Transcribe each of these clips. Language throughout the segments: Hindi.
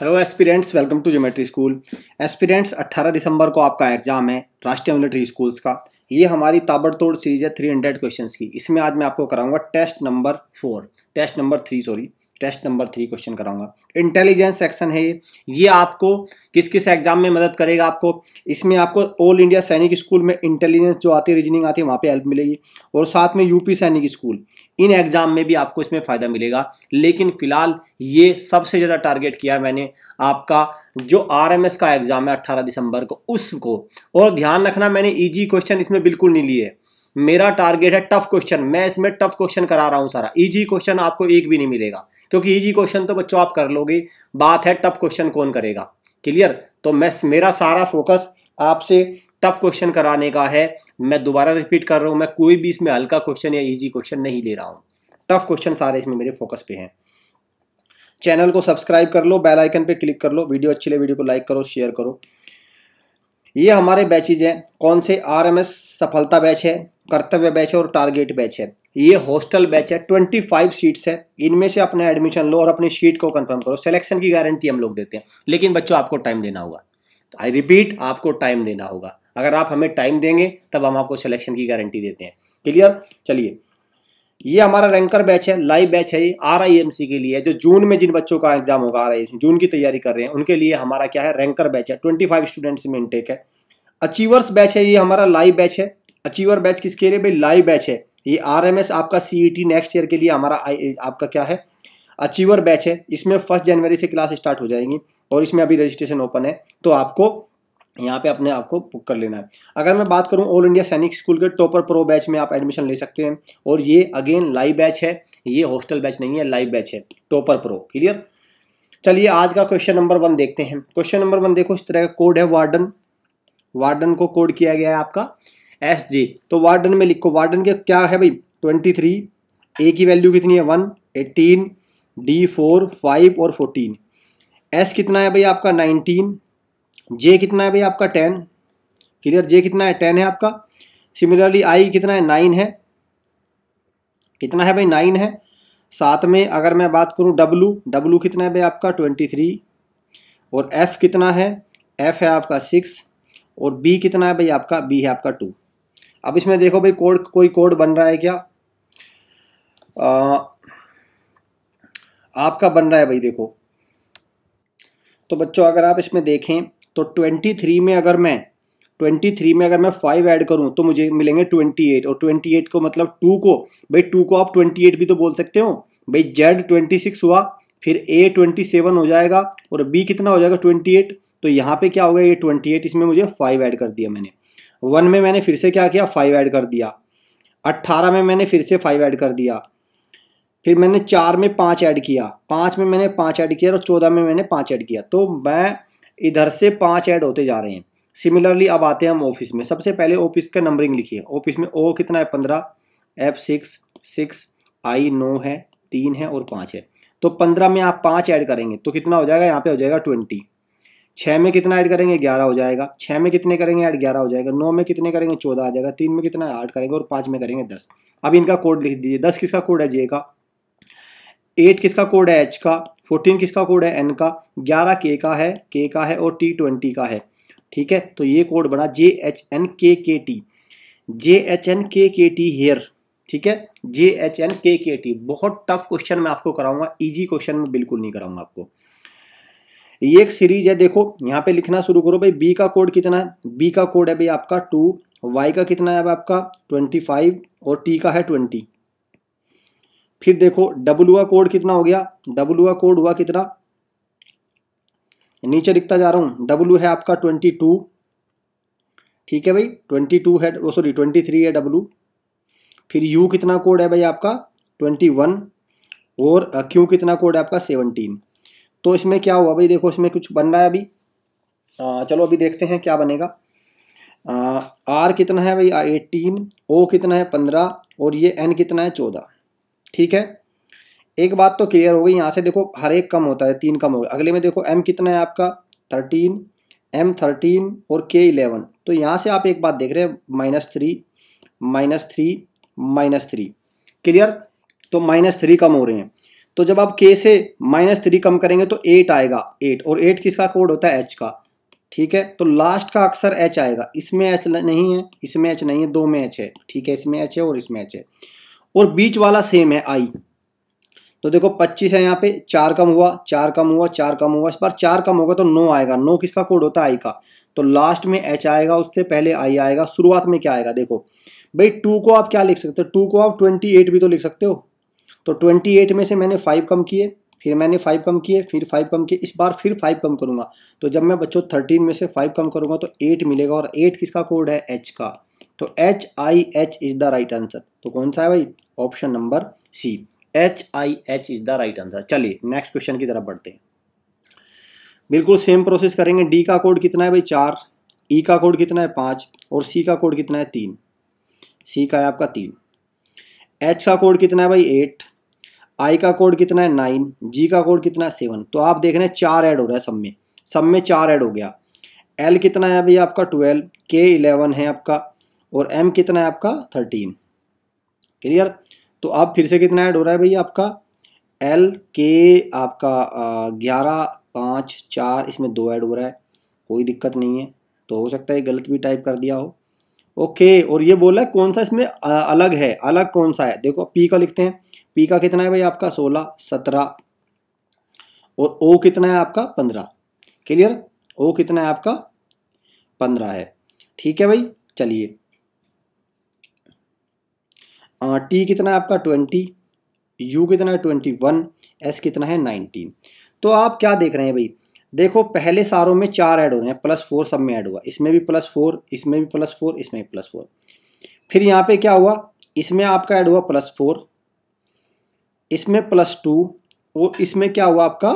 Hello aspirants welcome to geometry school aspirants 18 दिसंबर को आपका एग्जाम है राष्ट्रीय मिलिट्री स्कूल्स का ये हमारी ताबड़तोड़ सीरीज है 300 क्वेश्चन की इसमें आज मैं आपको कराऊंगा test number four test number three sorry test number three question कराऊंगा इंटेलिजेंस सेक्शन है ये ये आपको किस किस एग्जाम में मदद करेगा आपको इसमें आपको ऑल इंडिया सैनिक स्कूल में इंटेलिजेंस जो आती है रीजनिंग आती है वहाँ पे हेल्प मिलेगी और साथ में यूपी सैनिक स्कूल इन एग्ज़ाम में भी आपको इसमें फ़ायदा मिलेगा लेकिन फ़िलहाल ये सबसे ज़्यादा टारगेट किया मैंने आपका जो आरएमएस का एग्ज़ाम है 18 दिसंबर को उसको और ध्यान रखना मैंने इजी e क्वेश्चन इसमें बिल्कुल नहीं लिए मेरा टारगेट है टफ क्वेश्चन मैं इसमें टफ क्वेश्चन करा रहा हूँ सारा इजी e क्वेश्चन आपको एक भी नहीं मिलेगा क्योंकि इजी e क्वेश्चन तो बच्चों आप कर लोगे बात है टफ क्वेश्चन कौन करेगा क्लियर तो मैं मेरा सारा फोकस आपसे टफ क्वेश्चन कराने का है मैं दोबारा रिपीट कर रहा हूँ मैं कोई भी इसमें हल्का क्वेश्चन या इजी क्वेश्चन नहीं ले रहा हूँ टफ क्वेश्चन सारे इसमें मेरे फोकस पे हैं चैनल को सब्सक्राइब कर लो बेल आइकन पे क्लिक कर लो वीडियो अच्छी लगे वीडियो को लाइक करो शेयर करो ये हमारे बैचेज हैं कौन से आर सफलता बैच है कर्तव्य बैच है और टारगेट बैच है ये हॉस्टल बैच है ट्वेंटी फाइव सीट्स है इनमें से अपना एडमिशन लो और अपनी सीट को कंफर्म करो सिलेक्शन की गारंटी हम लोग देते हैं लेकिन बच्चों आपको टाइम देना होगा आई रिपीट आपको टाइम देना होगा अगर आप हमें टाइम देंगे तब हम आपको सिलेक्शन की गारंटी देते हैं क्लियर चलिए ये हमारा रैंकर बैच है लाइव बैच है ये आर के लिए जो जून में जिन बच्चों का एग्जाम होगा आर जून की तैयारी कर रहे हैं उनके लिए हमारा क्या है रैंकर बैच है ट्वेंटी फाइव स्टूडेंट्स में इनटेक है अचीवर्स बैच है ये हमारा लाइव बैच है अचीवर बैच किसके लिए भाई लाइव बैच है ये आर आपका सी नेक्स्ट ईयर के लिए हमारा आपका क्या है अचीवर बैच है इसमें फर्स्ट जनवरी से क्लास स्टार्ट हो जाएंगी और इसमें अभी रजिस्ट्रेशन ओपन है तो आपको यहाँ पे अपने आप को बुक कर लेना है अगर मैं बात करूँ ऑल इंडिया सैनिक स्कूल के टॉपर प्रो बैच में आप एडमिशन ले सकते हैं और ये अगेन लाइव बैच है ये हॉस्टल बैच नहीं है लाइव बैच है टॉपर प्रो क्लियर चलिए आज का क्वेश्चन नंबर वन देखते हैं क्वेश्चन नंबर वन देखो इस तरह का कोड है वार्डन वार्डन को कोड किया गया है आपका एस जे तो वार्डन में लिखो वार्डन के क्या है भाई ट्वेंटी थ्री ए की वैल्यू कितनी है one eighteen D four five और फोर्टीन एस कितना है भाई आपका नाइनटीन जे कितना है भाई आपका टेन क्लियर जे कितना है टेन है आपका सिमिलरली आई कितना है नाइन है कितना है भाई नाइन है साथ में अगर मैं बात करूं डब्लू डब्लू कितना है भाई आपका ट्वेंटी थ्री और एफ़ कितना है एफ़ है आपका सिक्स और बी कितना है भाई आपका बी है आपका टू अब इसमें देखो भाई कोड कोई कोड बन रहा है क्या आ, आपका बन रहा है भाई देखो तो बच्चों अगर आप इसमें देखें तो ट्वेंटी थ्री में अगर मैं ट्वेंटी थ्री में अगर मैं फाइव ऐड करूँ तो मुझे मिलेंगे ट्वेंटी एट और ट्वेंटी एट को मतलब टू को भाई टू को आप ट्वेंटी एट भी तो बोल सकते हो भाई जेड ट्वेंटी सिक्स हुआ फिर ए ट्वेंटी सेवन हो जाएगा और बी कितना हो जाएगा ट्वेंटी एट तो यहाँ पे क्या होगा ये ट्वेंटी एट इसमें मुझे फाइव ऐड कर दिया मैंने वन में मैंने फिर से क्या किया फाइव ऐड कर दिया अट्ठारह में मैंने फिर से फाइव ऐड कर दिया फिर मैंने चार में पाँच ऐड किया पाँच में मैंने पाँच ऐड किया और चौदह में मैंने पाँच ऐड किया तो मैं इधर से पाँच ऐड होते जा रहे हैं सिमिलरली अब आते हैं हम ऑफिस में सबसे पहले ऑफिस का नंबरिंग लिखिए ऑफिस में ओ कितना है पंद्रह एफ सिक्स सिक्स आई नौ है तीन है और पाँच है तो पंद्रह में आप पाँच ऐड करेंगे तो कितना हो जाएगा यहाँ पे हो जाएगा ट्वेंटी छः में कितना ऐड करेंगे ग्यारह हो जाएगा छः में कितने करेंगे ऐड ग्यारह हो जाएगा नौ में कितने करेंगे चौदह आ जाएगा तीन में कितना ऐड करेंगे और पाँच में करेंगे दस अब इनका कोड लिख दीजिए दस किसका कोड है जे का एट किसका कोड है एच का फोर्टीन किसका कोड है एन का ग्यारह के का है के का है और टी ट्वेंटी का है ठीक है तो ये कोड बना जे एच एन के के टी जे एच एन के के टी हेयर ठीक है जे एच एन के के टी बहुत टफ क्वेश्चन मैं आपको कराऊंगा इजी क्वेश्चन में बिल्कुल नहीं कराऊंगा आपको ये एक सीरीज है देखो यहाँ पे लिखना शुरू करो भाई बी का कोड कितना है बी का कोड है भाई आपका टू वाई का कितना है आपका ट्वेंटी फाइव और टी का है ट्वेंटी फिर देखो डब्लू का कोड कितना हो गया डब्लू का कोड हुआ कितना नीचे लिखता जा रहा हूँ डब्लू है आपका ट्वेंटी टू ठीक है भाई ट्वेंटी टू है वो सॉरी ट्वेंटी थ्री है डब्लू फिर यू कितना कोड है भाई आपका ट्वेंटी वन और क्यू कितना कोड है आपका सेवनटीन तो इसमें क्या हुआ भाई देखो इसमें कुछ बन रहा है अभी आ, चलो अभी देखते हैं क्या बनेगा आर कितना है भाई एटीन ओ कितना है पंद्रह और ये एन कितना है चौदह ठीक है एक बात तो क्लियर हो गई यहाँ से देखो हर एक कम होता है तीन कम हो गया अगले में देखो एम कितना है आपका थर्टीन एम थर्टीन और के इलेवन तो यहाँ से आप एक बात देख रहे हैं minus three minus three minus three clear तो माइनस थ्री कम हो रहे हैं तो जब आप के से माइनस थ्री कम करेंगे तो एट आएगा एट और एट किसका कोड होता है एच का ठीक है तो लास्ट का अक्सर एच आएगा इसमें एच नहीं है इसमें एच नहीं है दो में एच है ठीक है इसमें एच है और इसमें एच है और बीच वाला सेम है आई तो देखो पच्चीस है यहाँ पे चार कम हुआ चार कम हुआ चार कम हुआ इस बार चार कम होगा तो नो आएगा नो किसका कोड होता है आई का तो लास्ट में एच आएगा उससे पहले आई आएगा शुरुआत में क्या आएगा देखो भाई टू को आप क्या लिख सकते हो टू को आप ट्वेंटी एट भी तो लिख सकते हो तो ट्वेंटी एट में से मैंने फाइव कम किए फिर मैंने फाइव कम किए फिर फाइव कम किए इस बार फिर फाइव कम करूंगा तो जब मैं बच्चों थर्टीन में से फाइव कम करूंगा तो एट मिलेगा और एट किसका कोड है एच का तो H I H is the right answer तो कौन सा है भाई option number C H I H is the right answer चलिए नेक्स्ट क्वेश्चन की तरफ बढ़ते हैं बिल्कुल सेम प्रोसेस करेंगे डी का कोड कितना है भाई चार ई e का कोड कितना है पाँच और सी का कोड कितना है तीन सी का है आपका तीन एच का कोड कितना है भाई एट आई का कोड कितना है नाइन जी का कोड कितना है सेवन तो आप देख रहे हैं चार ऐड हो रहा है सब में सब में चार ऐड हो गया एल कितना है अभी आपका ट्वेल्व के इलेवन है आपका और एम कितना है आपका थर्टीन क्लियर तो अब फिर से कितना ऐड हो रहा है भैया आपका एल के आपका ग्यारह पाँच चार इसमें दो ऐड हो रहा है कोई दिक्कत नहीं है तो हो सकता है गलत भी टाइप कर दिया हो ओके और ये बोला है कौन सा इसमें अलग है अलग कौन सा है देखो पी का लिखते हैं पी का कितना है भाई आपका सोलह सत्रह और ओ कितना है आपका पंद्रह क्लियर ओ कितना है आपका पंद्रह है ठीक है भाई चलिए टी कितना है आपका ट्वेंटी यू कितना है ट्वेंटी वन एस कितना है नाइनटीन तो आप क्या देख रहे हैं भाई देखो पहले सारों में चार ऐड हो रहे हैं प्लस फोर सब में ऐड हुआ इसमें भी प्लस फोर इसमें भी प्लस फोर इसमें भी प्लस फोर फिर यहाँ पे क्या हुआ इसमें आपका ऐड हुआ प्लस फोर इसमें प्लस टू और इसमें क्या हुआ आपका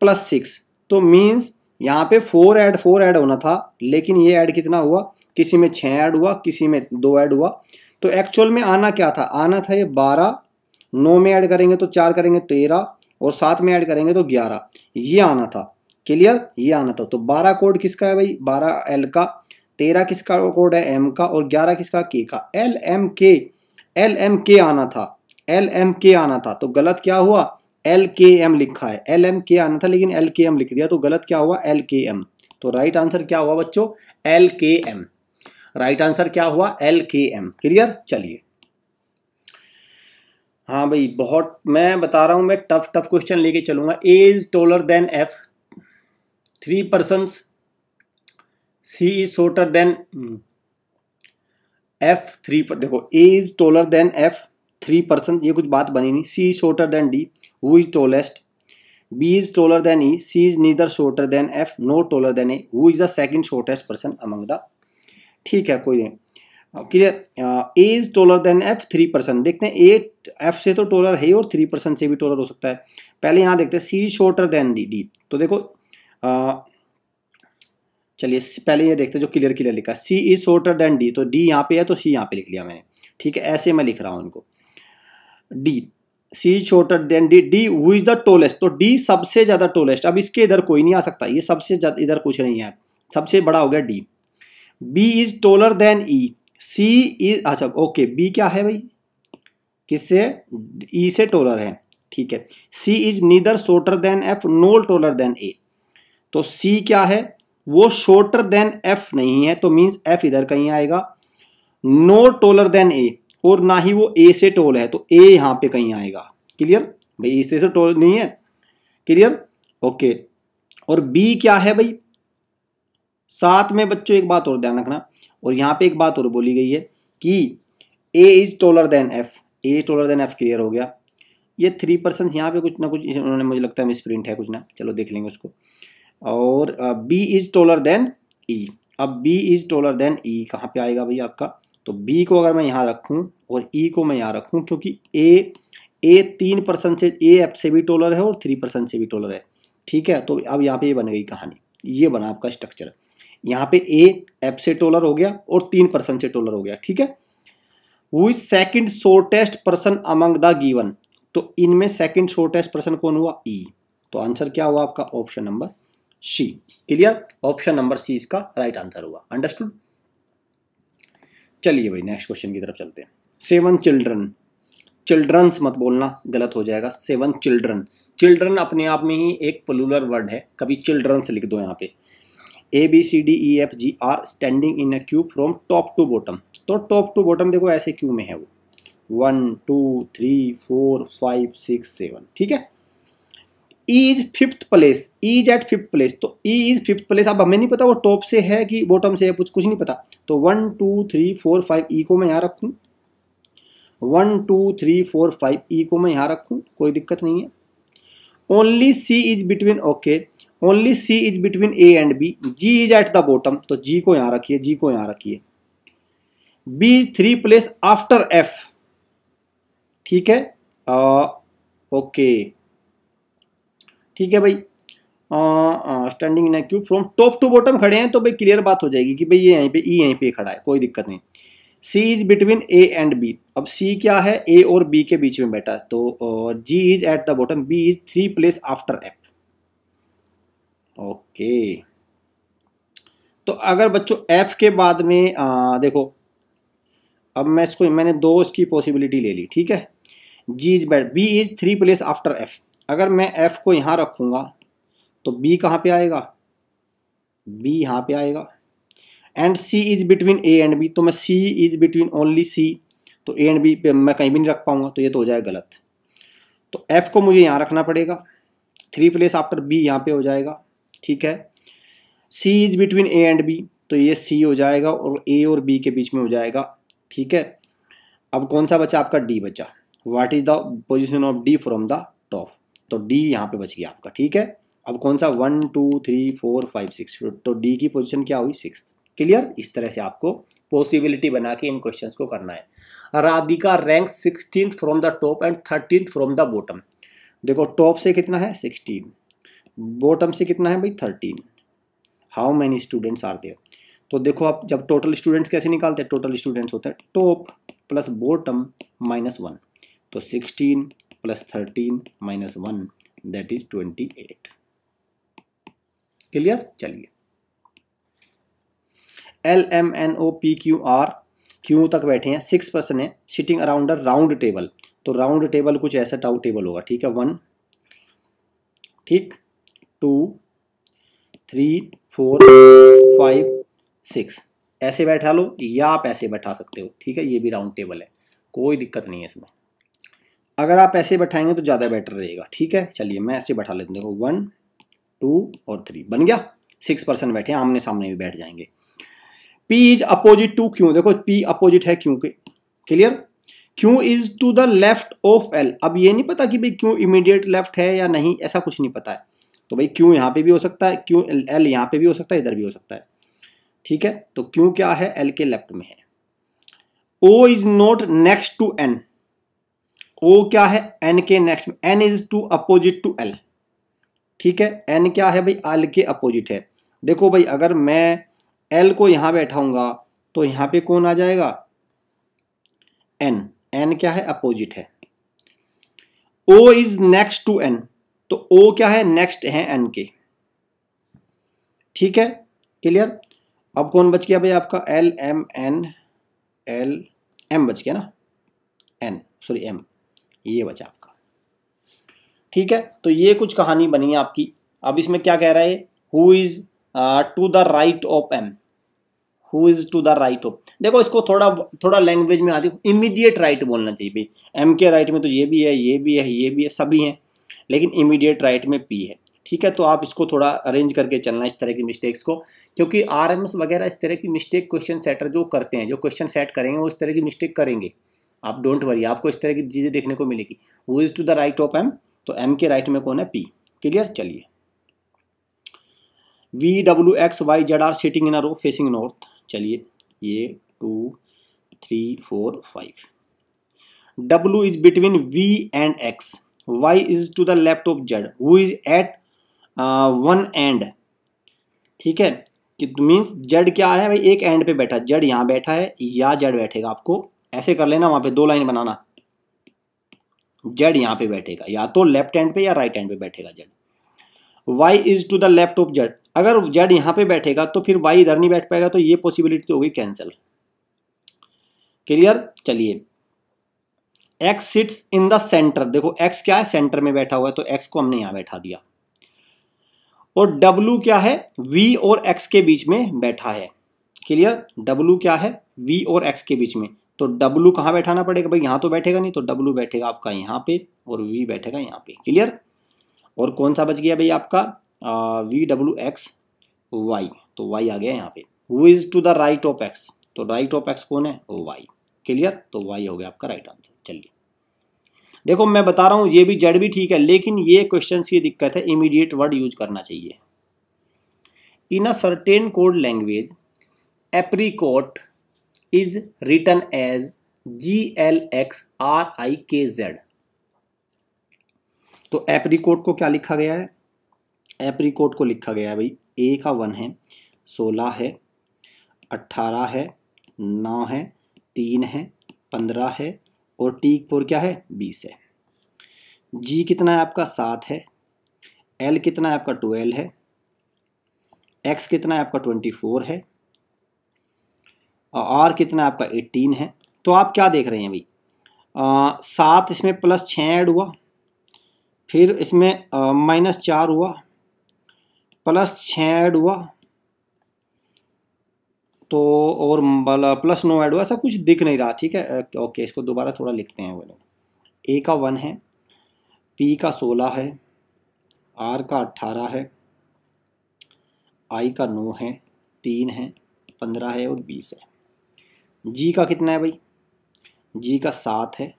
प्लस सिक्स तो मीन्स यहाँ पे फोर ऐड फोर ऐड होना था लेकिन ये ऐड कितना हुआ किसी में छः ऐड हुआ किसी में दो ऐड हुआ तो एक्चुअल में आना क्या था आना था ये बारह नौ में ऐड करेंगे तो चार करेंगे तेरह और सात में ऐड करेंगे तो ग्यारह ये आना था क्लियर ये आना था तो बारह कोड किसका है भाई बारह एल का तेरह किसका कोड है एम का और ग्यारह किसका के का L M K L M K आना था एल एम के आना था तो गलत क्या हुआ एल के एम लिखा है एल एम के आना था लेकिन एल के एम लिख दिया तो गलत क्या हुआ एल के एम तो राइट आंसर क्या हुआ बच्चों एल के एम राइट आंसर क्या हुआ एल के एम क्लियर चलिए हाँ भाई बहुत मैं बता रहा हूं मैं टफ टफ क्वेश्चन लेके चलूंगा A is taller than F three person C is shorter than F three पर देखो A is taller than F three person ये कुछ बात बनी नहीं C is shorter than D who is tallest B is taller than E C is neither shorter than F no taller than A who is the second shortest person among the ठीक है कोई नहीं clear A is taller than F three percent देखते हैं ए एफ से तो टोलर है ही और थ्री परसेंट से भी टोलर हो सकता है पहले यहाँ देखते हैं C shorter than D D तो देखो uh, चलिए पहले ये देखते हैं जो क्लियर क्लियर लिखा C is shorter than D तो डी यहाँ पे है तो सी यहाँ पे लिख लिया मैंने ठीक है ऐसे मैं लिख रहा हूँ इनको D C shorter than D D who is the tallest तो डी सबसे ज़्यादा टोलेस्ट अब इसके इधर कोई नहीं आ सकता ये सबसे ज्यादा इधर कुछ नहीं है सबसे बड़ा हो गया D B is taller than E C is अच्छा ओके बी क्या है भाई किससे ई e से टोलर है ठीक है C is neither shorter than F no taller than A तो सी क्या है वो शोर्टर देन एफ नहीं है तो मीन्स एफ इधर कहीं आएगा नो टोलर देन ए और ना ही वो ए से टोल है तो ए यहाँ पे कहीं आएगा क्लियर भाई इस तरह से टोल नहीं है क्लियर ओके और बी क्या है भाई साथ में बच्चों एक बात और ध्यान रखना और यहाँ पे एक बात और बोली गई है कि A is taller than F A taller than F clear हो गया ये थ्री परसेंट यहाँ पे कुछ ना कुछ उन्होंने मुझे लगता है मिस प्रिंट है कुछ ना चलो देख लेंगे उसको और B is taller than E अब B is taller than E कहाँ पे आएगा भाई आपका तो बी को अगर मैं यहाँ रखूँ और ई e को मैं यहाँ रखूँ क्योंकि ए ए तीन परसेंट से ए एफ से भी टोलर है और थ्री परसेंट से भी टोलर है ठीक है तो अब यहाँ पे ये बन गई कहानी ये बना आपका स्ट्रक्चर यहाँ पे ए एप से टोलर हो गया और तीन पर्सन से टोलर हो गया ठीक है वो is second shortest person among the given तो इनमें सेकेंड शोर्टेस्ट पर्सन कौन हुआ ई e. तो आंसर क्या हुआ आपका option number C clear option number C इसका राइट right आंसर हुआ अंडरस्टूड चलिए भाई नेक्स्ट क्वेश्चन की तरफ चलते हैं सेवन चिल्ड्रन चिल्ड्रंस मत बोलना गलत हो जाएगा सेवन चिल्ड्रन चिल्ड्रन अपने आप में ही एक पलूलर वर्ड है कभी चिल्ड्रंस लिख दो यहाँ पे A B C D E F G are standing in a queue from top to bottom तो टॉप टू बॉटम देखो ऐसे क्यू में है वो one two three four five six seven ठीक है E is fifth place E is at fifth place तो ई इज फिफ्थ प्लेस अब हमें नहीं पता वो टॉप से है कि बॉटम से है कुछ कुछ नहीं पता तो one two three four five E को मैं यहाँ रखूँ one two three four five E को मैं यहाँ रखूँ कोई दिक्कत नहीं है only C is between okay only C is between A and B G is at the bottom तो जी को यहां रखिए जी को यहां रखिए B is three place after F ठीक है ओके ठीक है भाई standing in queue from top to bottom खड़े हैं तो भाई क्लियर बात हो जाएगी कि भाई ये यहीं पे ई e यहीं पे खड़ा है कोई दिक्कत नहीं C is between A and B अब सी क्या है ए और बी के बीच में बैठा है तो G is at the bottom B is three place after F okay तो अगर बच्चों एफ के बाद में आ, देखो अब मैं इसको मैंने दो इसकी पॉसिबिलिटी ले ली ठीक है जी इज बेट B is three place after F अगर मैं एफ को यहाँ रखूँगा तो बी कहाँ पे आएगा बी यहाँ पे आएगा and C is between A and B तो मैं C is between only C तो ए एंड बी पे मैं कहीं भी नहीं रख पाऊँगा तो ये तो हो जाएगा गलत तो एफ को मुझे यहाँ रखना पड़ेगा थ्री प्लेस आफ्टर बी यहाँ पे हो जाएगा ठीक है C is between A and B तो ये सी हो जाएगा और ए और बी के बीच में हो जाएगा ठीक है अब कौन सा बचा आपका डी बचा what is the position of D from the top तो डी यहाँ पे बच गया आपका ठीक है अब कौन सा one two three four five six तो डी की पोजिशन क्या हुई सिक्स क्लियर इस तरह से आपको पॉसिबिलिटी बना के इन क्वेश्चंस को करना है Radhika rank sixteen from the top and thirteen from the bottom देखो टॉप से कितना है सिक्सटीन बॉटम से कितना है भाई thirteen how many students are there तो देखो आप जब टोटल स्टूडेंट्स कैसे निकालते हैं टोटल स्टूडेंट्स होते हैं top plus bottom minus one तो sixteen plus thirteen minus one that is twenty eight clear चलिए L M N O P Q are Q तक बैठे हैं सिक्स पर्सन है sitting around a round table तो राउंड टेबल कुछ ऐसा टाउ टेबल होगा ठीक है वन ठीक two three four five six ऐसे बैठा लो या आप ऐसे बैठा सकते हो ठीक है ये भी राउंड टेबल है कोई दिक्कत नहीं है इसमें अगर आप ऐसे बैठाएंगे तो ज़्यादा बेटर रहेगा ठीक है चलिए मैं ऐसे बैठा लेते हूँ वन टू और थ्री बन गया सिक्स पर्सन बैठे आमने सामने भी बैठ जाएंगे पी इज अपोजिट टू क्यों देखो पी अपोजिट है क्यों के clear Q is to the left of L अब ये नहीं पता कि भाई क्यों इमीडिएट लेफ्ट है या नहीं ऐसा कुछ नहीं पता है तो भाई क्यों यहाँ पे भी हो सकता है क्यों एल यहाँ पे भी हो सकता है इधर भी हो सकता है ठीक है तो क्यों क्या है एल के लेफ्ट में है O is not next to N O क्या है एन के नेक्स्ट में N is to opposite to L ठीक है एन क्या है भाई एल के अपोजिट है देखो भाई अगर मैं एल को यहां बैठाऊंगा तो यहां पे कौन आ जाएगा एन एन क्या है अपोजिट है O is next to N तो ओ क्या है नेक्स्ट है एन के ठीक है क्लियर अब कौन बच गया भाई आपका L M N L M बच गया ना एन सॉरी एम ये बचा आपका ठीक है तो ये कुछ कहानी बनी है आपकी अब इसमें क्या कह रहा है who is to the right of M who is to the right of देखो इसको थोड़ा थोड़ा लैंग्वेज में आती इमीडिएट राइट बोलना चाहिए भाई एम के राइट में तो ये भी है ये भी है ये भी है सभी हैं लेकिन इमीडिएट राइट में पी है ठीक है तो आप इसको थोड़ा अरेंज करके चलना इस तरह की मिस्टेक्स को क्योंकि आर वगैरह इस तरह की मिस्टेक क्वेश्चन सेटर जो करते हैं जो क्वेश्चन सेट करेंगे वो इस तरह की मिस्टेक करेंगे आप डोंट वरी आपको इस तरह की चीज़ें देखने को मिलेगी वो is to the right of M तो एम के राइट में कौन है पी क्लियर चलिए V W X Y Z are sitting in a row facing north चलिए ये two three four five W is between V and X y is to the left of who is at uh, one end ठीक है कि मीन्स जेड क्या है भाई एक एंड पे बैठा जेड यहाँ बैठा है या जेड बैठेगा आपको ऐसे कर लेना वहां पे दो लाइन बनाना जेड यहाँ पे बैठेगा या तो लेफ्ट एंड पे या राइट एंड पे बैठेगा Z Y is to the left of Z अगर जेड यहाँ पे बैठेगा तो फिर वाई इधर नहीं बैठ पाएगा तो ये पॉसिबिलिटी तो होगी कैंसिल क्लियर चलिए X sits in the centre देखो एक्स क्या है सेंटर में बैठा हुआ है तो एक्स को हमने यहां बैठा दिया और डब्लू क्या है वी और एक्स के बीच में बैठा है क्लियर डब्लू क्या है वी और एक्स के बीच में तो डब्लू कहां बैठाना पड़ेगा भाई यहां तो बैठेगा नहीं तो डब्लू बैठेगा आपका यहां पे और वी बैठेगा यहाँ पे क्लियर और कौन सा बच गया भाई आपका वी डब्लू एक्स वाई तो वाई आ गया यहाँ पे who is to the right of X तो राइट ऑफ एक्स कौन है वाई क्लियर तो वाई हो गया आपका राइट आंसर चलिए देखो मैं बता रहा हूँ ये भी जेड भी ठीक है लेकिन ये क्वेश्चन की दिक्कत है इमीडिएट वर्ड यूज करना चाहिए in a certain code language apricot is written as G L X R I K Z तो एप्रीकोट को क्या लिखा गया है एप्रीकोट को लिखा गया है भाई ए का वन है सोलह है अट्ठारह है नौ है तीन है पंद्रह है और टी फोर क्या है बीस है जी कितना है आपका सात है एल कितना है आपका ट्वेल्व है एक्स कितना है आपका ट्वेंटी फोर है और आर कितना है आपका एट्टीन है तो आप क्या देख रहे हैं भाई सात इसमें प्लस छः ऐड हुआ फिर इसमें माइनस चार हुआ प्लस छः ऐड हुआ तो और प्लस नो हुआ ऐसा कुछ दिख नहीं रहा ठीक है ओके इसको दोबारा थोड़ा लिखते हैं बोले ए का वन है पी का सोलह है आर का अट्ठारह है आई का नौ है तीन है पंद्रह है और बीस है जी का कितना है भाई जी का सात है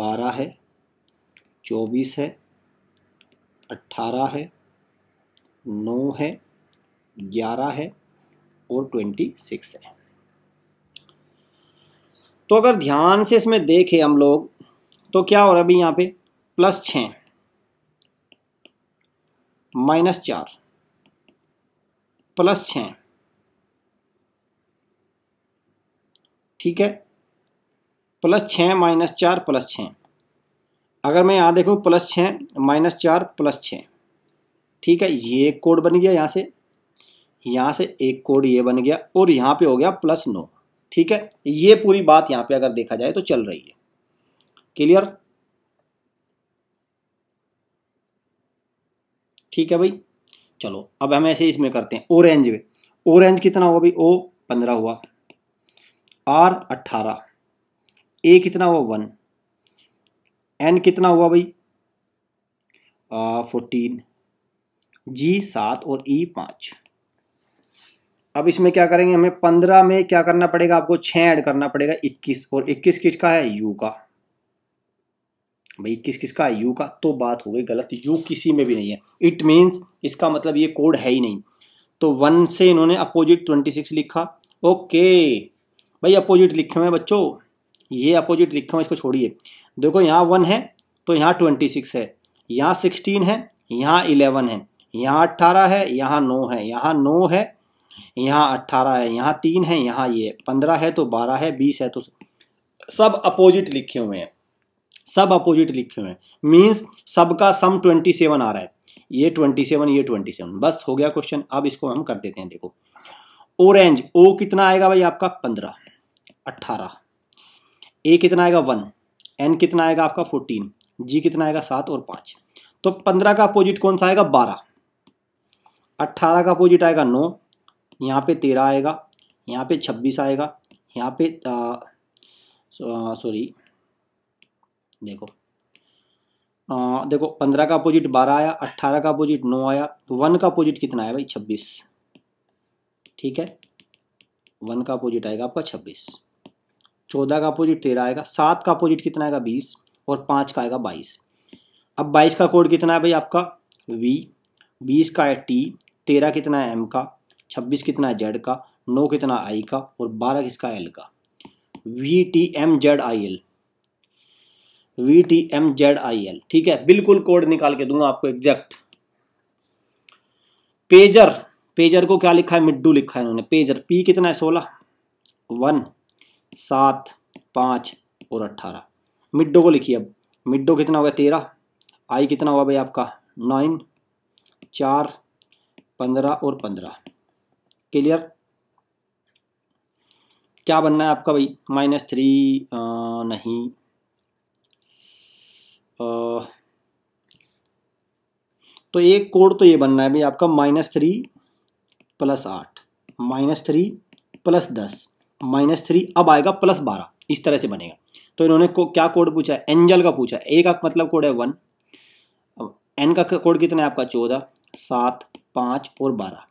बारह है चौबीस है अट्ठारह है नौ है ग्यारह है और 26 है तो अगर ध्यान से इसमें देखें हम लोग तो क्या हो रहा है अभी यहाँ पे प्लस छ माइनस चार प्लस छ ठीक है प्लस छ माइनस चार प्लस छ अगर मैं यहाँ देखूँ प्लस छ माइनस चार प्लस छ ठीक है ये कोड बन गया यहाँ से यहाँ से एक कोड ये बन गया और यहाँ पे हो गया प्लस नो ठीक है ये पूरी बात यहाँ पे अगर देखा जाए तो चल रही है क्लियर ठीक है भाई चलो अब हम ऐसे इसमें करते हैं ओरेंज में ओरेंज कितना हुआ भाई ओ पंद्रह हुआ आर अट्ठारह ए कितना हुआ वन एन कितना हुआ भाई फोर्टीन जी सात और ई e पाँच अब इसमें क्या करेंगे हमें पंद्रह में क्या करना पड़ेगा आपको छः ऐड करना पड़ेगा इक्कीस और इक्कीस किसका है यू का भाई इक्कीस किसका है यू का तो बात हो गई गलत यू किसी में भी नहीं है इट मीन्स इसका मतलब ये कोड है ही नहीं तो वन से इन्होंने अपोजिट ट्वेंटी सिक्स लिखा ओके भाई अपोजिट लिखे हुए हैं बच्चों ये अपोजिट लिखे हुए इसको छोड़िए देखो यहाँ वन है तो यहाँ ट्वेंटी सिक्स है यहाँ सिक्सटीन है यहाँ इलेवन है यहाँ अट्ठारह है यहाँ नौ है यहाँ नौ है यहाँ अट्ठारह है यहाँ तीन है यहाँ ये पंद्रह है तो बारह है बीस है तो सब अपोजिट लिखे हुए हैं सब अपोजिट लिखे हुए हैं मीन्स सबका सम ट्वेंटी सेवन आ रहा है ये ट्वेंटी सेवन ये ट्वेंटी सेवन बस हो गया क्वेश्चन अब इसको हम कर देते हैं देखो ओरेंज ओ कितना आएगा भाई आपका पंद्रह अट्ठारह ए कितना आएगा वन एन कितना आएगा आपका फोर्टीन जी कितना आएगा सात और पाँच तो पंद्रह का अपोजिट कौन सा आएगा बारह अट्ठारह का अपोजिट आएगा नौ यहाँ पे तेरह आएगा यहाँ पे छब्बीस आएगा यहाँ पे सॉरी देखो आ, देखो पंद्रह का अपोजिट बारह आया अट्ठारह का अपोजिट नौ आया तो वन का अपोजिट कितना आया भाई छब्बीस ठीक है वन का अपोजिट आएगा आपका छब्बीस चौदह का अपोजिट तेरह आएगा सात का अपोजिट कितना आएगा बीस और पाँच का आएगा बाईस अब बाईस का कोड कितना है भाई आपका वी बीस का है टी तेरह कितना है एम का छब्बीस कितना है जेड का नौ कितना आई का और बारह किसका एल का V T M Z I L V T M Z I L ठीक है बिल्कुल कोड निकाल के दूंगा आपको एग्जैक्ट पेजर पेजर को क्या लिखा है मिड्डू लिखा है इन्होंने पेजर पी कितना है सोलह वन सात पाँच और अट्ठारह मिड्डो को लिखिए अब मिड्डो कितना हुआ तेरह आई कितना हुआ भाई आपका नाइन चार पंद्रह और पंद्रह क्लियर क्या बनना है आपका भाई माइनस थ्री नहीं आ, तो एक कोड तो ये बनना है भाई आपका माइनस थ्री प्लस आठ माइनस थ्री प्लस दस माइनस थ्री अब आएगा प्लस बारह इस तरह से बनेगा तो इन्होंने को, क्या कोड पूछा है एंजल का पूछा ए का मतलब कोड है वन एन का कोड कितना है आपका चौदह सात पाँच और बारह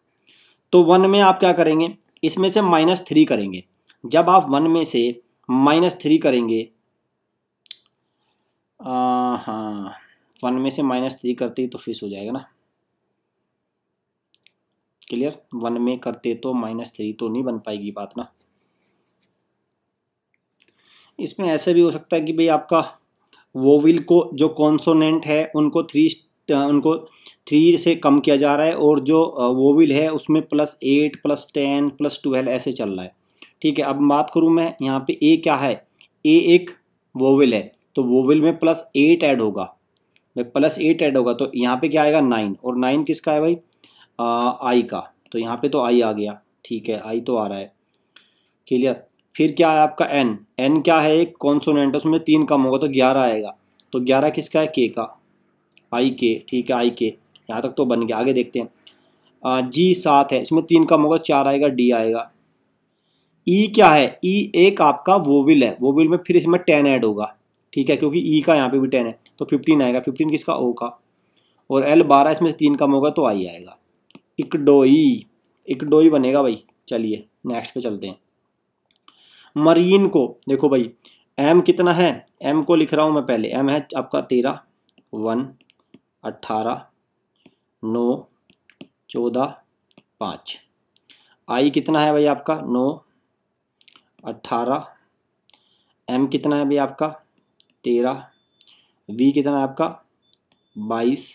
तो वन में आप क्या करेंगे इसमें से माइनस थ्री करेंगे जब आप वन में से माइनस थ्री करेंगे हाँ वन में से माइनस थ्री करते तो फिक्स हो जाएगा ना क्लियर वन में करते तो माइनस थ्री तो नहीं बन पाएगी बात ना इसमें ऐसे भी हो सकता है कि भाई आपका वोविल को जो कॉन्सोनेंट है उनको थ्री उनको थ्री से कम किया जा रहा है और जो वोविल है उसमें plus eight plus ten plus twelve ऐसे चल रहा है ठीक है अब बात करूँ मैं यहाँ पे ए क्या है ए एक वोविल है तो वोविल में प्लस एट ऐड होगा भाई प्लस एट ऐड होगा तो यहाँ पे क्या आएगा नाइन और नाइन किसका है भाई आ, आई का तो यहाँ पे तो आई आ गया ठीक है आई तो आ रहा है क्लियर फिर क्या है आपका एन एन क्या है एक कॉन्सोनेंट उसमें तीन कम होगा तो ग्यारह आएगा तो ग्यारह किसका है के का आई के ठीक है आई के यहाँ तक तो बन गया आगे देखते हैं जी सात है इसमें तीन कम होगा चार आएगा डी आएगा ई e क्या है ई e एक आपका वोविल है वोविल में फिर इसमें टेन ऐड होगा ठीक है क्योंकि ई e का यहाँ पे भी टेन है तो फिफ्टीन आएगा फिफ्टीन किसका ओ का और एल बारह इसमें तीन कम होगा तो आई आएगा इकडोई इकडोई बनेगा भाई चलिए नेक्स्ट पे चलते हैं मरीन को देखो भाई एम कितना है एम को लिख रहा हूँ मैं पहले एम है आपका तेरह वन अट्ठारह नौ चौदह पाँच आई कितना है भाई आपका नौ अट्ठारह एम कितना है भाई आपका तेरह वी कितना है आपका बाईस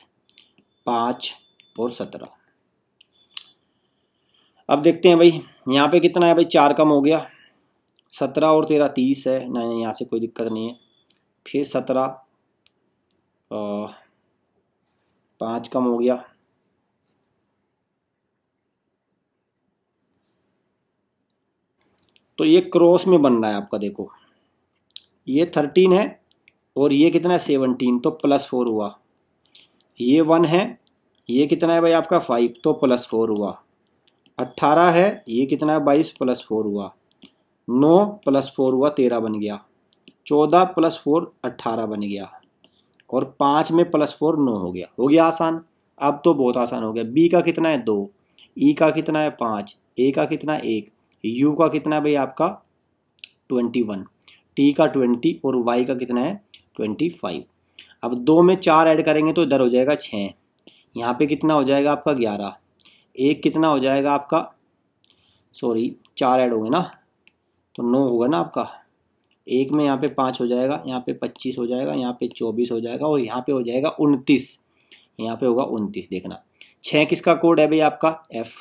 पाँच और सत्रह अब देखते हैं भाई यहाँ पे कितना है भाई चार कम हो गया सत्रह और तेरह तीस है नहीं नहीं यहाँ से कोई दिक्कत नहीं है फिर सत्रह पाँच कम हो गया तो ये क्रॉस में बन रहा है आपका देखो ये थर्टीन है और ये कितना है सेवनटीन तो प्लस फोर हुआ ये वन है ये कितना है भाई आपका फाइव तो प्लस फोर हुआ अट्ठारह है ये कितना है बाईस प्लस फोर हुआ नौ प्लस फोर हुआ तेरह बन गया चौदह प्लस फोर अट्ठारह बन गया और पाँच में प्लस फोर नौ हो गया हो गया आसान अब तो बहुत आसान हो गया बी का कितना है दो ई e का कितना है पाँच ए का कितना एक यू का कितना है भाई आपका ट्वेंटी वन टी का ट्वेंटी और वाई का कितना है ट्वेंटी फाइव अब दो में चार ऐड करेंगे तो इधर हो जाएगा छः यहाँ पे कितना हो जाएगा आपका ग्यारह एक कितना हो जाएगा आपका सॉरी चार ऐड होंगे ना तो नौ होगा ना आपका एक में यहाँ पे पाँच हो जाएगा यहाँ पे पच्चीस हो जाएगा यहाँ पे चौबीस हो जाएगा और यहाँ पे हो जाएगा उनतीस यहाँ पे होगा उनतीस देखना छः किसका कोड है भाई आपका एफ़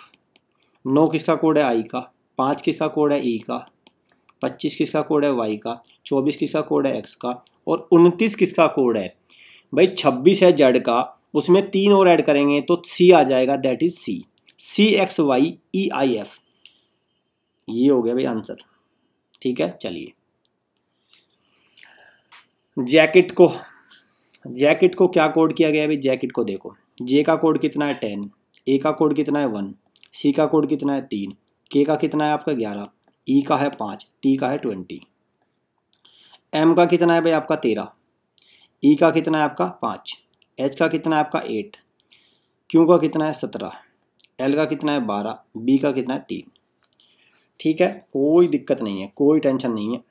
नौ किसका कोड है आई का पाँच किसका कोड है ई e का पच्चीस किसका कोड है वाई का चौबीस किसका कोड है एक्स का और उनतीस किसका कोड है भाई छब्बीस है जेड का उसमें तीन और ऐड करेंगे तो सी आ जाएगा that is C C X Y E I F ये हो गया भाई आंसर ठीक है चलिए जैकेट को जैकेट को क्या कोड किया गया अभी भाई जैकेट को देखो जे का कोड कितना है टेन ए का कोड कितना है वन सी का कोड कितना है तीन के का कितना है आपका ग्यारह ई e का है पाँच टी का है ट्वेंटी एम का कितना है भाई आपका तेरह ई e का कितना है आपका पाँच एच का कितना है आपका एट क्यू का कितना है सत्रह एल का कितना है बारह बी का कितना है तीन ठीक है कोई दिक्कत नहीं है कोई टेंशन नहीं है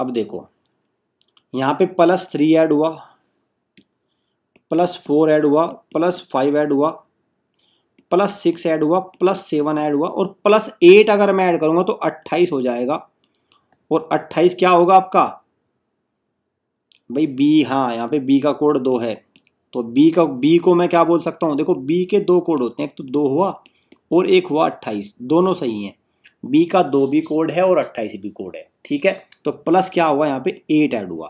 अब देखो यहाँ पे प्लस थ्री ऐड हुआ प्लस फोर ऐड हुआ प्लस फाइव ऐड हुआ प्लस सिक्स ऐड हुआ प्लस सेवन ऐड हुआ और प्लस एट अगर मैं ऐड करूंगा तो अट्ठाईस हो जाएगा और अट्ठाईस क्या होगा आपका भाई बी हाँ यहाँ पे बी का कोड दो है तो बी का बी को मैं क्या बोल सकता हूँ देखो बी के दो कोड होते हैं एक तो दो हुआ और एक हुआ अट्ठाईस दोनों सही हैं बी का दो भी कोड है और अट्ठाईस भी कोड है ठीक है तो प्लस क्या हुआ यहाँ पे एट ऐड हुआ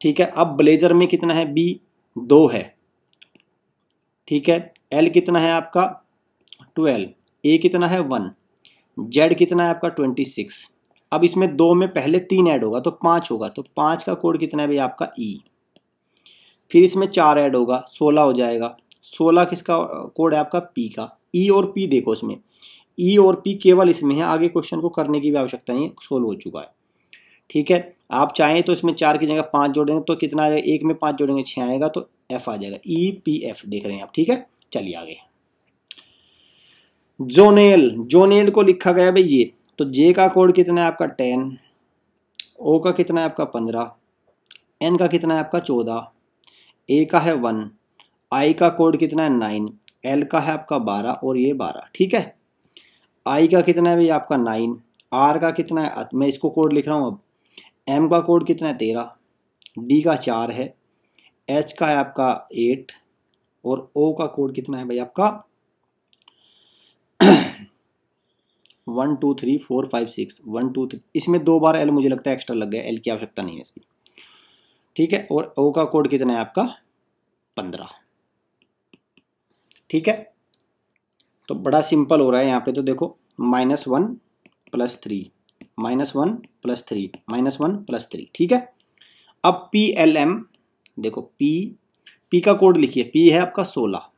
ठीक है अब ब्लेजर में कितना है बी दो है ठीक है एल कितना है आपका ट्वेल्व ए कितना है वन जेड कितना है आपका ट्वेंटी सिक्स अब इसमें दो में पहले तीन ऐड होगा तो पाँच होगा तो पाँच का कोड कितना है भाई आपका ई e। फिर इसमें चार ऐड होगा सोलह हो जाएगा सोलह किसका कोड है आपका पी का ई e और पी देखो इसमें ई e और पी केवल इसमें है आगे क्वेश्चन को करने की भी आवश्यकता नहीं है सोल्व हो चुका है ठीक है आप चाहें तो इसमें चार की जगह पाँच जोड़ेंगे तो कितना तो आ जाएगा एक में पाँच जोड़ेंगे छः आएगा तो एफ आ जाएगा ई पी एफ देख रहे हैं आप ठीक है चलिए आगे जोनेल जोनेल को लिखा गया भाई ये तो जे का कोड कितना है आपका टेन ओ का कितना है आपका पंद्रह एन का कितना है आपका चौदह ए का है वन आई का कोड कितना है नाइन एल का है आपका बारह और ये बारह ठीक है आई का कितना है भाई आपका नाइन आर का कितना है मैं इसको कोड लिख रहा हूँ अब एम का कोड कितना है तेरह डी का चार है एच का है आपका एट और ओ का कोड कितना है भाई आपका one two three four five six one two three इसमें दो बार एल मुझे लगता है एक्स्ट्रा लग गया एल की आवश्यकता नहीं है इसकी ठीक है और ओ का कोड कितना है आपका पंद्रह ठीक है तो बड़ा सिंपल हो रहा है यहाँ पे तो देखो minus one plus three minus one plus three minus one plus three ठीक है अब पी एल एम देखो पी पी का कोड लिखिए पी है आपका सोलह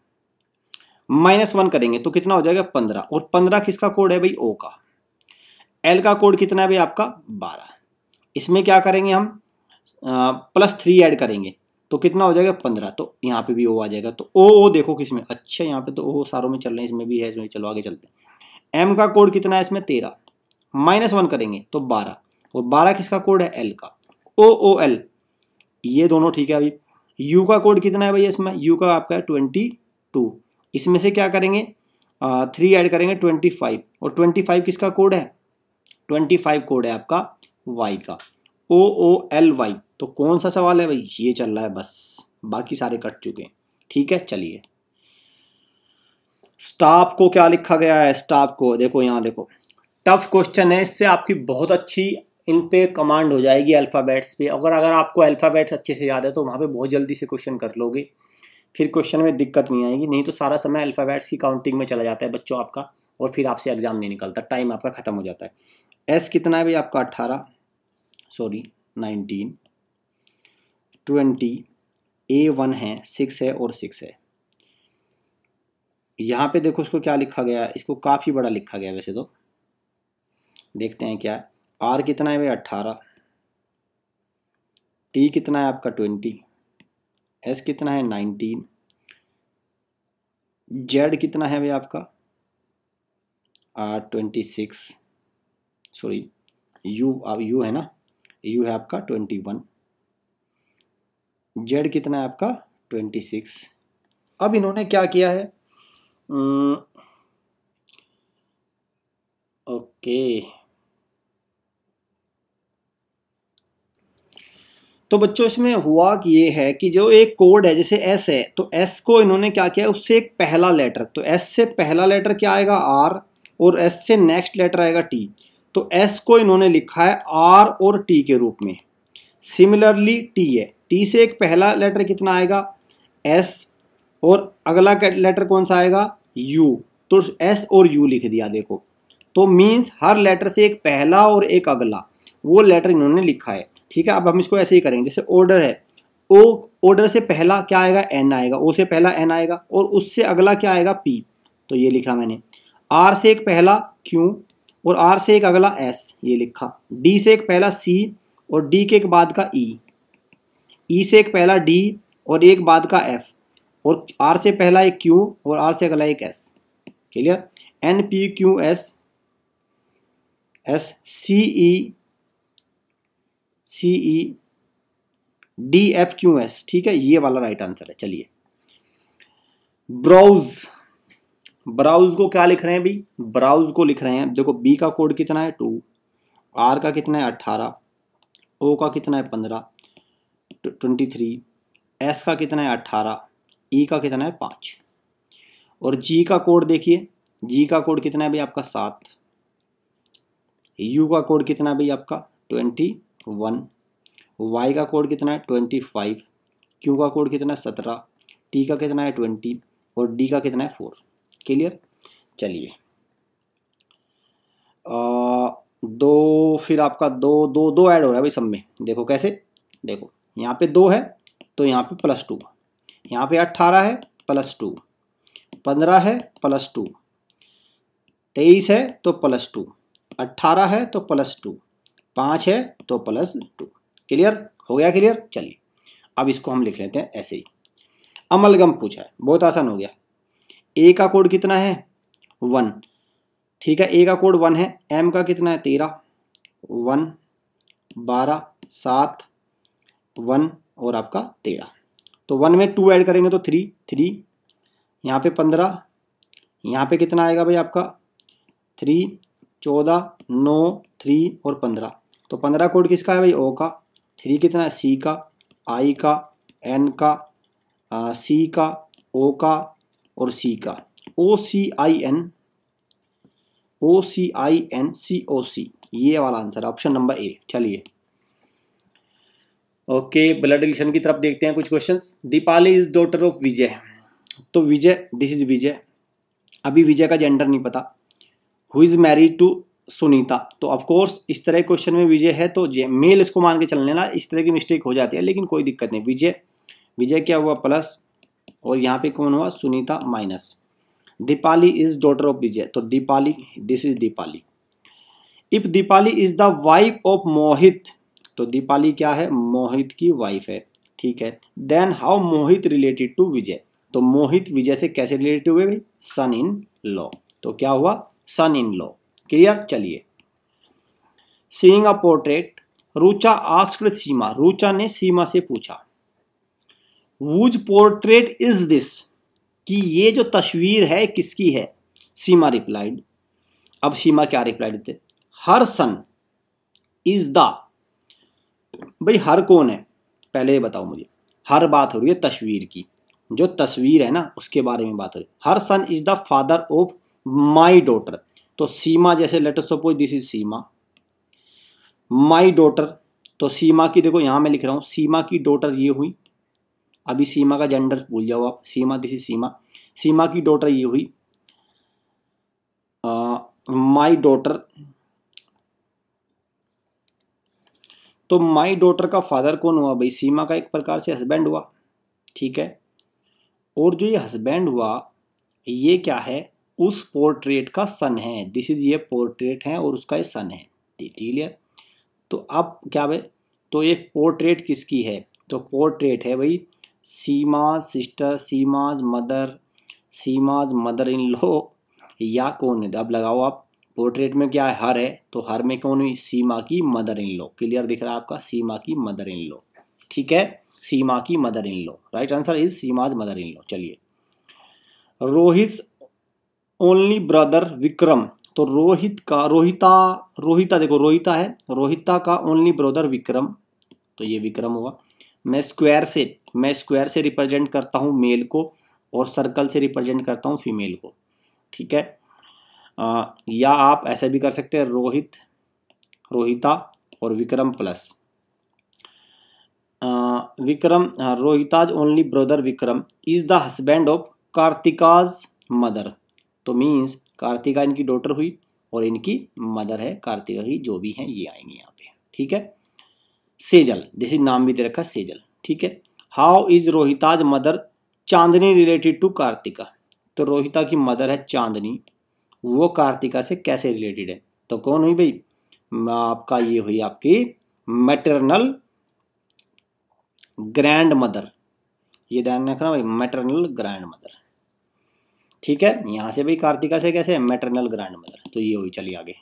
माइनस वन करेंगे तो कितना हो जाएगा पंद्रह और पंद्रह किसका कोड है भाई ओ का एल का कोड कितना है भाई आपका बारह इसमें क्या करेंगे हम प्लस थ्री ऐड करेंगे तो कितना हो जाएगा पंद्रह तो यहाँ पे भी ओ आ जाएगा तो ओ ओ देखो किस में अच्छा यहाँ पे तो ओ सारों में चल रहे हैं इसमें भी है इसमें चलो आगे चलते हैं एम का कोड कितना है इसमें तेरह माइनस वन करेंगे तो बारह और बारह किसका कोड है एल का ओ ओ एल ये दोनों ठीक है अभी यू का कोड कितना है भैया इसमें यू का आपका है ट्वेंटी टू इसमें से क्या करेंगे थ्री ऐड करेंगे ट्वेंटी फाइव और ट्वेंटी फाइव किसका कोड है ट्वेंटी फाइव कोड है आपका वाई का ओ ओ एल वाई तो कौन सा सवाल है भाई ये चल रहा है बस बाकी सारे कट चुके हैं ठीक है चलिए स्टाफ को क्या लिखा गया है स्टाफ को देखो यहाँ देखो टफ क्वेश्चन है इससे आपकी बहुत अच्छी इन पे कमांड हो जाएगी अल्फ़ाबेट्स पे अगर अगर आपको अल्फ़ाबेट्स अच्छे से याद है तो वहाँ पे बहुत जल्दी से क्वेश्चन कर लोगे फिर क्वेश्चन में दिक्कत नहीं आएगी नहीं तो सारा समय अल्फ़ाबेट्स की काउंटिंग में चला जाता है बच्चों आपका और फिर आपसे एग्ज़ाम नहीं निकलता टाइम आपका ख़त्म हो जाता है एस कितना है भाई आपका अट्ठारह sorry nineteen twenty A one है सिक्स है और सिक्स है यहाँ पे देखो इसको क्या लिखा गया इसको काफ़ी बड़ा लिखा गया वैसे तो देखते हैं क्या आर कितना है भाई अट्ठारह टी कितना है आपका ट्वेंटी एस कितना है नाइनटीन जेड कितना है भाई आपका R twenty six sorry U अब यू है ना यू है आपका ट्वेंटी वन जेड कितना है आपका ट्वेंटी सिक्स अब इन्होंने क्या किया है ओके hmm, तो बच्चों इसमें हुआ कि ये है कि जो एक कोड है जैसे एस है तो एस को इन्होंने क्या किया उससे एक पहला लेटर तो एस से पहला लेटर क्या आएगा आर और एस से नेक्स्ट लेटर आएगा टी तो एस को इन्होंने लिखा है आर और टी के रूप में सिमिलरली टी है टी से एक पहला लेटर कितना आएगा एस और अगला लेटर कौन सा आएगा यू तो एस और यू लिख दिया देखो तो मीन्स हर लेटर से एक पहला और एक अगला वो लेटर इन्होंने लिखा है ठीक है अब हम इसको ऐसे ही करेंगे जैसे ऑर्डर है ओ ऑर्डर से पहला क्या आएगा एन आएगा ओ से पहला एन आएगा और उससे अगला क्या आएगा पी तो ये लिखा मैंने आर से एक पहला क्यू और आर से एक अगला एस ये लिखा डी से एक पहला सी और डी के एक बाद का ई e. ई e से एक पहला डी और एक बाद का एफ और आर से पहला एक क्यू और आर से अगला एक S clear N P Q S S C E C E D F Q S ठीक है ये वाला राइट आंसर है चलिए ब्राउज ब्राउज को क्या लिख रहे हैं भाई ब्राउज को लिख रहे हैं देखो बी का कोड कितना है टू आर का कितना है अट्ठारह ओ का कितना है पंद्रह ट्वेंटी थ्री एस का कितना है अट्ठारह ई e का कितना है पाँच और जी का कोड देखिए जी का कोड कितना है भाई आपका सात यू का कोड कितना है भाई आपका ट्वेंटी वन वाई का कोड कितना है ट्वेंटी फाइव क्यू का कोड कितना है सत्रह टी का कितना है ट्वेंटी और डी का कितना है फोर क्लियर चलिए दो फिर आपका दो दो दो ऐड हो रहा है भाई सब में देखो कैसे देखो यहाँ पे दो है तो यहाँ पे प्लस टू यहाँ पे अट्ठारह है प्लस टू पंद्रह है प्लस टू तेईस है तो प्लस टू अट्ठारह है तो प्लस टू पाँच है तो प्लस टू क्लियर हो गया क्लियर चलिए अब इसको हम लिख लेते हैं ऐसे ही अमलगम पूछा है बहुत आसान हो गया ए का कोड कितना है वन ठीक है ए का कोड वन है एम का कितना है तेरह वन बारह सात वन और आपका तेरह तो वन में टू ऐड करेंगे तो थ्री थ्री यहाँ पे पंद्रह यहाँ पे कितना आएगा भाई आपका थ्री चौदह नौ थ्री और पंद्रह तो पंद्रह कोड किसका है भाई ओ का थ्री कितना है सी का आई का एन का आ, सी का ओ का और सी का ओ सी I N O C I N C ओ सी ये वाला आंसर ऑप्शन नंबर ए चलिए ओके ब्लड रिलेशन की तरफ देखते हैं कुछ questions Deepali is daughter of Vijay तो विजय दिस इज विजय अभी विजय का जेंडर नहीं पता who is married to Sunita तो ऑफकोर्स इस तरह के क्वेश्चन में विजय है तो मेल इसको मान के चलने ना इस तरह की मिस्टेक हो जाती है लेकिन कोई दिक्कत नहीं विजय विजय क्या हुआ प्लस और यहाँ पे कौन हुआ Sunita minus Deepali is daughter of Vijay तो Deepali this is Deepali if Deepali is the wife of Mohit तो दीपाली क्या है मोहित की वाइफ है ठीक है then how Mohit related to Vijay तो मोहित विजय से कैसे रिलेटेड हुए भाई सन इन लॉ तो क्या हुआ सन इन लॉ क्लियर चलिए seeing a portrait Rucha asked Seema Rucha ने सीमा से पूछा वूज पोर्ट्रेट इज दिस कि ये जो तस्वीर है किसकी है सीमा रिप्लाइड अब सीमा क्या रिप्लाइड थे हर सन इज द भाई हर कौन है पहले बताओ मुझे हर बात हो रही है तस्वीर की जो तस्वीर है ना उसके बारे में बात हो रही है her son is the father of my daughter तो सीमा जैसे letter suppose this is Seema my daughter तो सीमा की देखो यहां मैं लिख रहा हूं सीमा की डॉटर ये हुई अभी सीमा का जेंडर भूल जाओ आप सीमा दिस इज सीमा सीमा की डॉटर ये हुई माई डॉटर तो माई डॉटर का फादर कौन हुआ भाई सीमा का एक प्रकार से हस्बैंड हुआ ठीक है और जो ये हस्बैंड हुआ ये क्या है उस पोर्ट्रेट का सन है दिस इज ये पोर्ट्रेट है और उसका ये सन है है तो अब क्या भाई तो ये पोर्ट्रेट किसकी है तो पोर्ट्रेट है भाई Seema sister Seema's mother Seema's mother in law या कौन है अब लगाओ आप पोर्ट्रेट में क्या है हर है तो हर में कौन हुई सीमा की मदर इन लो क्लियर दिख रहा है आपका सीमा की मदर इन लो ठीक है सीमा की mother in law right answer is Seema's mother in law चलिए रोहित ओनली ब्रदर विक्रम तो रोहित का रोहिता रोहिता देखो रोहिता है रोहिता का ओनली ब्रदर विक्रम तो ये विक्रम हुआ मैं स्क्वायर से मैं स्क्वायर से रिप्रेजेंट करता हूँ मेल को और सर्कल से रिप्रेजेंट करता हूँ फीमेल को ठीक है आ, या आप ऐसे भी कर सकते हैं रोहित रोहिता और विक्रम प्लस आ, Vikram Rohita's only brother Vikram is the husband of Kartika's mother तो मीन्स कार्तिका इनकी डॉटर हुई और इनकी मदर है कार्तिका ही जो भी हैं ये आएंगे यहाँ पे ठीक है सेजल जैसे नाम भी दे रखा सेजल ठीक है how is Rohita's mother Chandni related to Kartika तो रोहिता की मदर है चांदनी वो कार्तिका से कैसे रिलेटेड है तो कौन हुई भाई आपका ये हुई आपकी मैटरनल ग्रैंड मदर ये ध्यान रखना भाई मैटरनल ग्रैंड मदर ठीक है यहाँ से भी कार्तिका से कैसे मेटरनल ग्रैंड मदर तो ये हुई चलिए आगे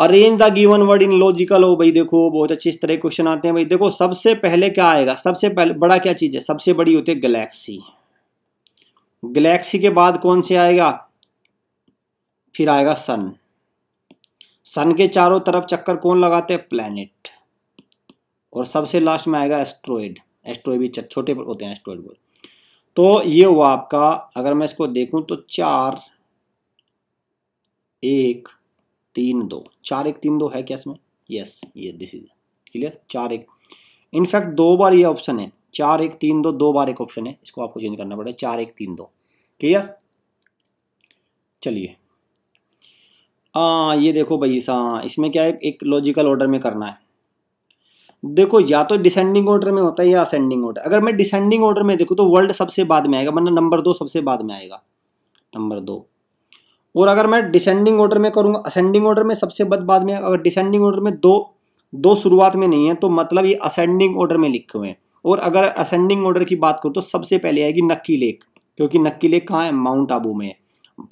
arrange the given word in logical हो भाई देखो बहुत अच्छे इस तरह क्वेश्चन आते हैं भाई देखो सबसे पहले क्या आएगा सबसे पहले बड़ा क्या चीज़ है सबसे बड़ी होती है गलेक्सी गलेक्सी के बाद कौन से आएगा फिर आएगा सन सन के चारों तरफ चक्कर कौन लगाते हैं प्लैनेट और सबसे लास्ट में आएगा एस्ट्रॉइड एस्ट्रॉइड भी छोटे होते हैं एस्ट्रॉइड बोल तो ये हुआ आपका अगर मैं इसको देखूं तो चार एक तीन दो चार एक तीन दो है क्या इसमें यस ये दिस इज क्लियर चार एक इनफैक्ट दो बार ये ऑप्शन है चार एक तीन दो दो बार एक ऑप्शन है इसको आपको चेंज करना पड़ेगा चार एक तीन दो क्लियर चलिए ये देखो भाई सा इसमें क्या है एक लॉजिकल ऑर्डर में करना है देखो या तो डिसेंडिंग ऑर्डर में होता है या असेंडिंग ऑर्डर अगर मैं डिसेंडिंग ऑर्डर में देखूँ तो वर्ल्ड सबसे बाद में आएगा मतलब नंबर दो सबसे बाद में आएगा नंबर दो और अगर मैं डिसेंडिंग ऑर्डर में करूँगा असेंडिंग ऑर्डर में सबसे बद बाद में अगर डिसेंडिंग ऑर्डर में दो दो शुरुआत में नहीं है तो मतलब ये असेंडिंग ऑर्डर में लिखे हुए हैं और अगर असेंडिंग ऑर्डर की बात करूँ तो सबसे पहले आएगी नक्की लेक क्योंकि नक्की लेक कहाँ है माउंट आबू में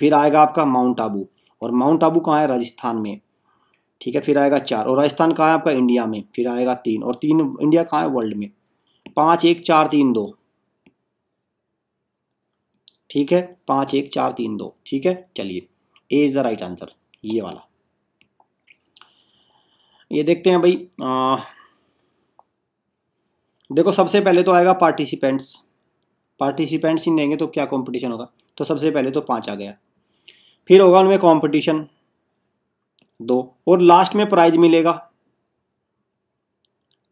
फिर आएगा आपका माउंट आबू और माउंट आबू कहाँ है राजस्थान में ठीक है फिर आएगा चार और राजस्थान कहाँ है आपका इंडिया में फिर आएगा तीन और तीन इंडिया कहाँ है वर्ल्ड में पाँच एक चार तीन दो ठीक है पाँच एक चार तीन दो ठीक है चलिए A is the right answer ये वाला ये देखते हैं भाई आ, देखो सबसे पहले तो आएगा पार्टिसिपेंट्स पार्टिसिपेंट्स ही नहीं तो क्या कंपटीशन होगा तो सबसे पहले तो पाँच आ गया फिर होगा उनमें कंपटीशन दो और लास्ट में प्राइज मिलेगा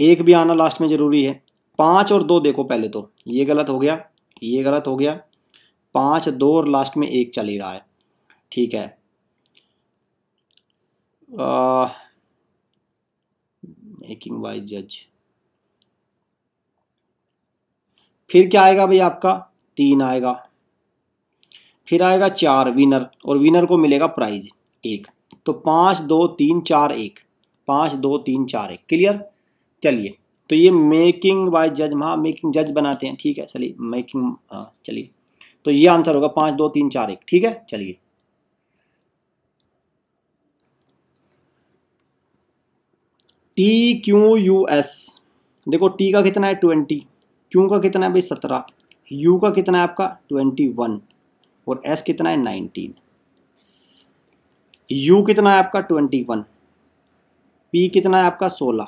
एक भी आना लास्ट में ज़रूरी है पांच और दो देखो पहले तो ये गलत हो गया ये गलत हो गया पांच दो और लास्ट में एक चल ही रहा है ठीक है मेकिंग बाई जज फिर क्या आएगा भाई आपका तीन आएगा फिर आएगा चार विनर और विनर को मिलेगा प्राइज एक तो पाँच दो तीन चार एक पाँच दो तीन चार एक क्लियर चलिए तो ये मेकिंग बाय जज हाँ मेकिंग जज बनाते हैं ठीक है चलिए मेकिंग हाँ, चलिए तो ये आंसर होगा पाँच दो तीन चार एक ठीक है चलिए टी क्यू यू एस देखो टी का कितना है ट्वेंटी क्यू का कितना है भाई सत्रह यू का कितना है आपका ट्वेंटी वन और एस कितना है नाइनटीन यू कितना है आपका ट्वेंटी वन पी कितना है आपका सोलह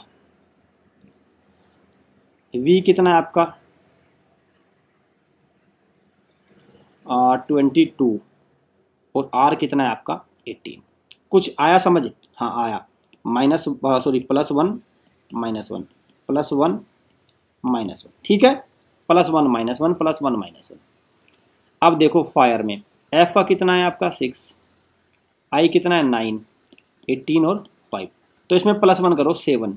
वी कितना है आपका ट्वेंटी टू और आर कितना है आपका एटीन कुछ आया समझ हाँ आया minus sorry plus one minus one plus one minus one ठीक है plus one minus one plus one minus one अब देखो फायर में एफ का कितना है आपका सिक्स आई कितना है नाइन एट्टीन और फाइव तो इसमें प्लस वन करो सेवन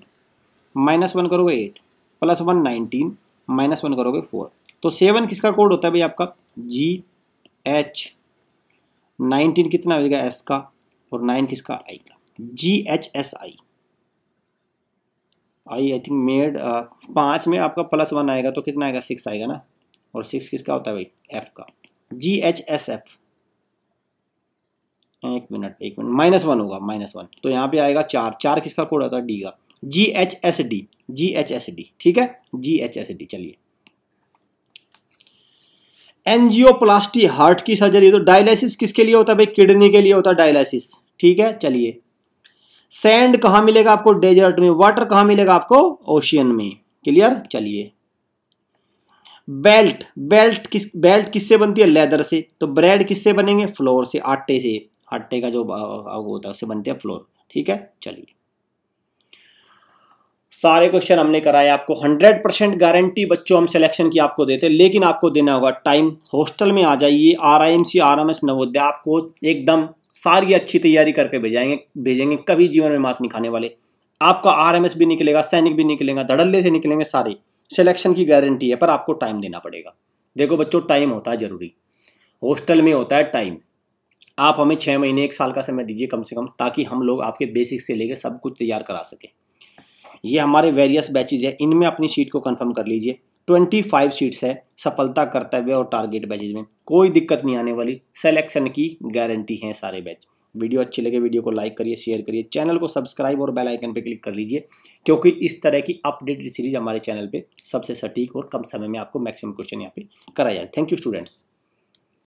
माइनस वन करोगे eight plus one nineteen minus one करोगे फोर तो सेवन किसका कोड होता है भाई आपका जी एच नाइनटीन कितना होगा एस का और नाइन किसका आई का G H S I I I think made पाँच में आपका प्लस वन आएगा तो कितना आएगा सिक्स आएगा ना और सिक्स किसका होता है भाई एफ का जी एच एस एफ एक मिनट एक मिनट माइनस वन होगा माइनस वन तो यहाँ पे आएगा चार चार किसका कोड आता है डी का G H S D G H S D ठीक है जी एच एस डी चलिए एनजियोप्लास्टी हार्ट की सर्जरी तो डायलिसिस किसके लिए होता है भाई किडनी के लिए होता है डायलिसिस ठीक है चलिए सैंड कहाँ मिलेगा आपको डेजर्ट में वाटर कहाँ मिलेगा आपको ओशियन में क्लियर चलिए बेल्ट बेल्ट किस बेल्ट किससे बनती है लेदर से तो ब्रेड किससे बनेंगे फ्लोर से आटे से आटे का जो होता है उससे बनते हैं फ्लोर ठीक है चलिए सारे क्वेश्चन हमने कराए आपको 100 परसेंट गारंटी बच्चों हम सिलेक्शन की आपको देते लेकिन आपको देना होगा टाइम हॉस्टल में आ जाइए R I M C R M S Navodaya आपको एकदम सारी अच्छी तैयारी करके भेजाएंगे भेजेंगे कभी जीवन में मात नहीं खाने वाले आपका आर एम एस भी निकलेगा सैनिक भी निकलेगा धड़ल्ले से निकलेंगे सारे सिलेक्शन की गारंटी है पर आपको टाइम देना पड़ेगा देखो बच्चों टाइम होता है ज़रूरी हॉस्टल में होता है टाइम आप हमें छः महीने एक साल का समय दीजिए कम से कम ताकि हम लोग आपके बेसिक से लेकर सब कुछ तैयार करा सकें ये हमारे वेरियस बैचेज है इनमें अपनी सीट को कन्फर्म कर लीजिए ट्वेंटी फाइव सीट्स है सफलता कर्तव्य और टारगेट बैचेज में कोई दिक्कत नहीं आने वाली सेलेक्शन की गारंटी है सारे बैच वीडियो अच्छे लगे वीडियो को लाइक करिए शेयर करिए चैनल को सब्सक्राइब और बेल आइकन पर क्लिक कर लीजिए क्योंकि इस तरह की अपडेटेड सीरीज हमारे चैनल पे सबसे सटीक और कम समय में आपको मैक्सिमम क्वेश्चन यहाँ पे कराया जाए थैंक यू स्टूडेंट्स